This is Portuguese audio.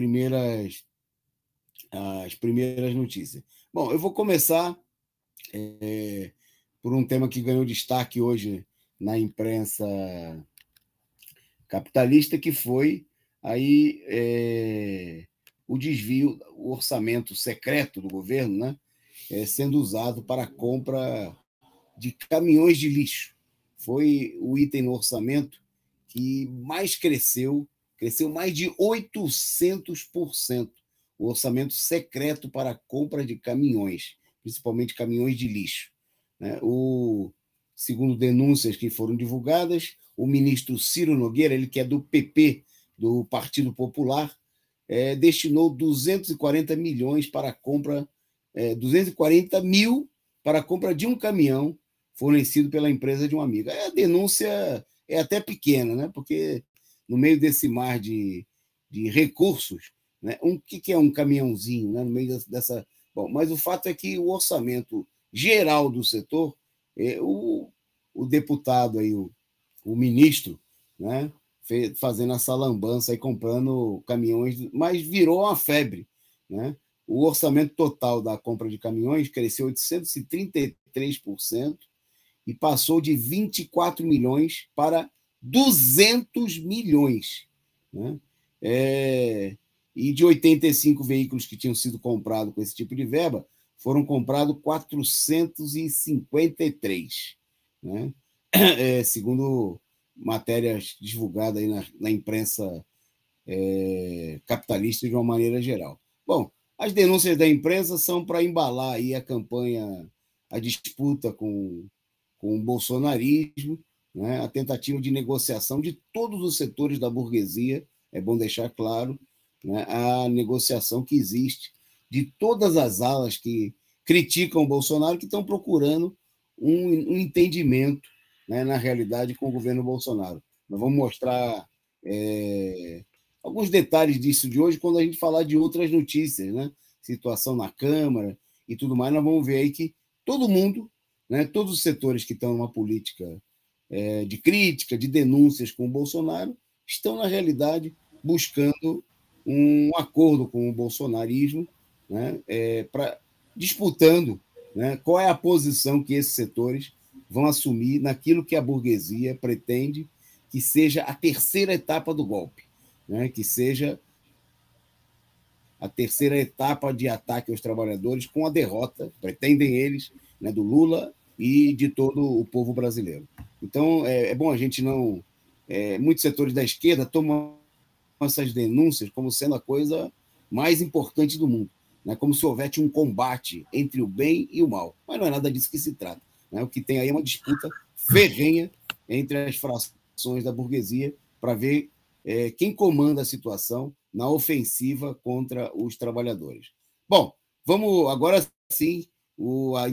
primeiras as primeiras notícias. Bom, eu vou começar é, por um tema que ganhou destaque hoje na imprensa capitalista, que foi aí é, o desvio, o orçamento secreto do governo, né, é, sendo usado para a compra de caminhões de lixo. Foi o item no orçamento que mais cresceu cresceu mais de 800% o orçamento secreto para a compra de caminhões, principalmente caminhões de lixo. Né? O, segundo denúncias que foram divulgadas, o ministro Ciro Nogueira, ele que é do PP, do Partido Popular, é, destinou 240 milhões para a compra, é, 240 mil para a compra de um caminhão fornecido pela empresa de um amigo. É, a denúncia é até pequena, né? porque no meio desse mar de, de recursos, né? um que, que é um caminhãozinho né? no meio dessa. Bom, mas o fato é que o orçamento geral do setor, é, o, o deputado aí, o, o ministro, né? fazendo essa lambança e comprando caminhões, mas virou uma febre. Né? O orçamento total da compra de caminhões cresceu 833% e passou de 24 milhões para 200 milhões. Né? É, e de 85 veículos que tinham sido comprados com esse tipo de verba, foram comprados 453, né? É, segundo matérias divulgadas aí na, na imprensa é, capitalista de uma maneira geral. Bom, as denúncias da imprensa são para embalar aí a campanha, a disputa com, com o bolsonarismo, né, a tentativa de negociação de todos os setores da burguesia, é bom deixar claro, né, a negociação que existe de todas as alas que criticam o Bolsonaro, que estão procurando um, um entendimento, né, na realidade, com o governo Bolsonaro. Nós vamos mostrar é, alguns detalhes disso de hoje quando a gente falar de outras notícias, né? situação na Câmara e tudo mais, nós vamos ver aí que todo mundo, né, todos os setores que estão numa política é, de crítica, de denúncias com o Bolsonaro, estão, na realidade, buscando um acordo com o bolsonarismo, né, é, pra, disputando né, qual é a posição que esses setores vão assumir naquilo que a burguesia pretende que seja a terceira etapa do golpe, né, que seja a terceira etapa de ataque aos trabalhadores com a derrota, pretendem eles, né, do Lula e de todo o povo brasileiro. Então, é, é bom a gente não. É, muitos setores da esquerda tomam essas denúncias como sendo a coisa mais importante do mundo, né? como se houvesse um combate entre o bem e o mal. Mas não é nada disso que se trata. Né? O que tem aí é uma disputa ferrenha entre as frações da burguesia para ver é, quem comanda a situação na ofensiva contra os trabalhadores. Bom, vamos agora sim o, a